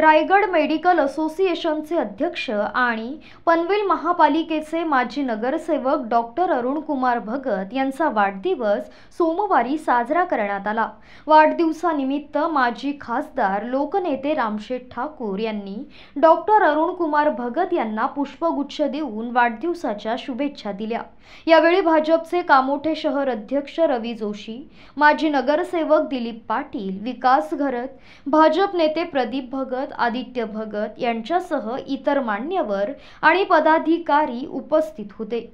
Raigad medical असोसिएशनचे अध्यक्ष आणि पनवेल महापालिकेचे माजी नगरसेवक डॉक्टर अरुण कुमार भगत यांचा वाढदिवस सोमवारी साजरा करण्यात आला वाढदिवसानिमित्त माजी खासदार लोकनेते रामशेठ ठाकूर यांनी डॉक्टर अरुण कुमार भगत यांना पुष्पगुच्छ देऊन वाढदिवसाच्या शुभेच्छा दिल्या यावेळी भाजपचे कामोठे शहर अध्यक्ष रवी जोशी माजी नगरसेवक दिलीप पाटील विकास घरत भाजप नेते प्रदीप भगत आदित्य भगत यांच्यासह इतर मान्यवर आणि पदाधिकारी उपस्थित होते